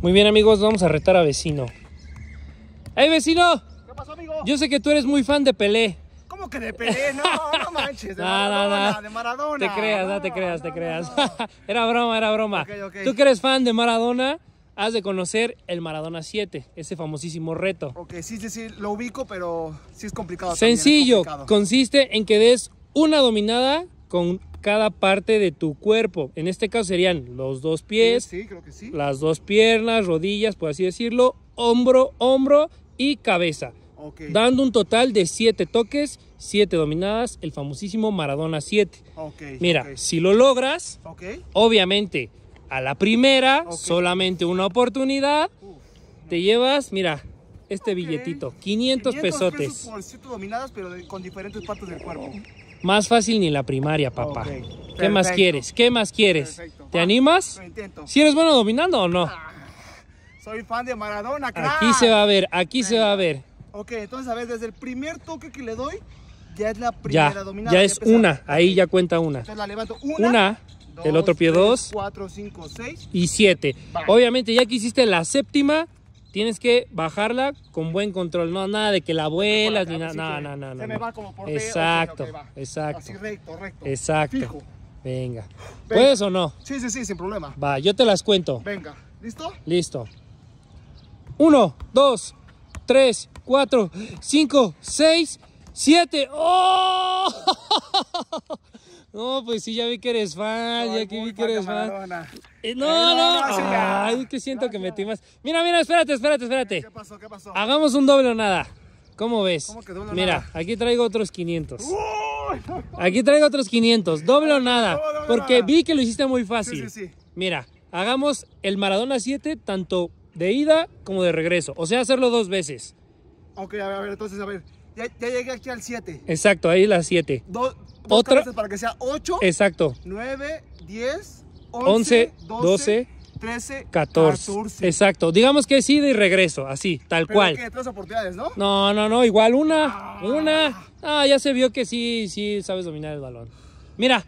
Muy bien, amigos, vamos a retar a vecino. ¡Hey, vecino! ¿Qué pasó, amigo? Yo sé que tú eres muy fan de Pelé. ¿Cómo que de Pelé? No, no manches, de, no, Maradona, no, de Maradona. Te creas, no, te creas, te creas. era broma, era broma. Tú que eres fan de Maradona, has de conocer el Maradona 7, ese famosísimo reto. Ok, sí, sí, sí, lo ubico, pero sí es complicado. Sencillo, consiste en que des una dominada con cada parte de tu cuerpo. En este caso serían los dos pies, las dos piernas, rodillas, por así decirlo, hombro, hombro y cabeza. Dando un total de siete toques, siete dominadas, el famosísimo Maradona 7. Mira, si lo logras, obviamente a la primera, solamente una oportunidad, te llevas, mira, este billetito, 500, pesotes. Pesos dominadas, pero con diferentes partes del cuerpo. Más fácil ni la primaria, papá. ¿Qué más quieres? ¿Qué más quieres? ¿Te animas? Lo ¿Si ¿Sí eres bueno dominando o no? Ah, soy fan de Maradona, crack. Aquí se va a ver, aquí se va a ver. Ok, entonces a ver, desde el primer toque que le doy, ya es la primera ya, dominada. Ya es una, ahí ya cuenta una. Entonces la levanto una. Una. el otro pie dos. 4, 5, 6. Y siete. Obviamente ya que hiciste la séptima, tienes que bajarla con buen control, no nada de que la vuelas ni nada, no, no, Se me va como por Exacto, exacto. Así recto, recto. Exacto. Fijo. Venga. ¿Puedes o no? Sí, sí, sí, sin problema. Va, yo te las cuento. Venga. ¿Listo? Listo. Uno, dos, tres, cuatro, cinco, seis, siete. ¡Oh! No, pues sí, ya vi que eres fan, ya que vi que eres fan. Eh, eh, no, no, no, ay, que siento que metí más. Mira, mira, espérate, espérate, espérate. ¿Qué pasó, qué pasó? Hagamos un doble o nada. ¿Cómo ves? mira, aquí traigo otros 500. Aquí traigo otros 500, doble o nada, porque vi que lo hiciste muy fácil. Sí, sí, sí. Mira, hagamos el Maradona 7 tanto de ida como de regreso, o sea, hacerlo dos veces. Ok, a ver, a ver entonces, a ver, ya, llegué aquí al 7. Exacto, ahí la 7 otra. Para que sea 8. Exacto. 9, 10, 11, 12, 13, 14. Exacto. Digamos que sí de regreso, así, tal cual. ¿no? No, no, Igual una, ah. una. Ah, ya se vio que sí, sí sabes dominar el balón. Mira,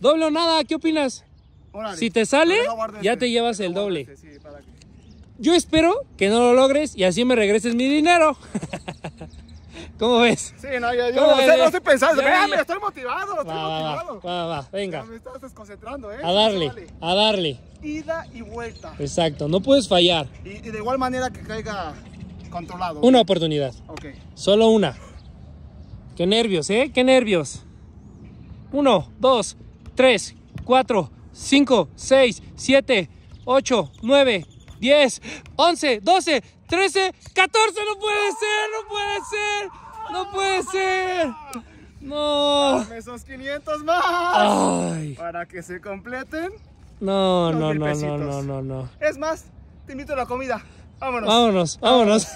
doble o nada, ¿qué opinas? Si te sale, ya te eh. llevas el doble. Yo espero que no lo logres y así me regreses mi dinero. ¿Cómo ves? Sí, no, yo, no, estoy pensando. Venga, me estoy motivado, estoy va, Va, venga. me estás desconcentrando, ¿eh? A darle, a darle. Ida y vuelta. Exacto, no puedes fallar. Y, de igual manera que caiga controlado. Una oportunidad. Ok. Solo una. Qué nervios, ¿eh? Qué nervios. Uno, dos, tres, cuatro, cinco, seis, siete, ocho, nueve, diez, once, doce, trece, catorce. no puede ser, no puede ser. ¡No puede ser! ¡No! Dame esos 500 más. Para que se completen. No, no, no, no, no, no, Es más, te invito a la comida. Vámonos, vámonos. vámonos.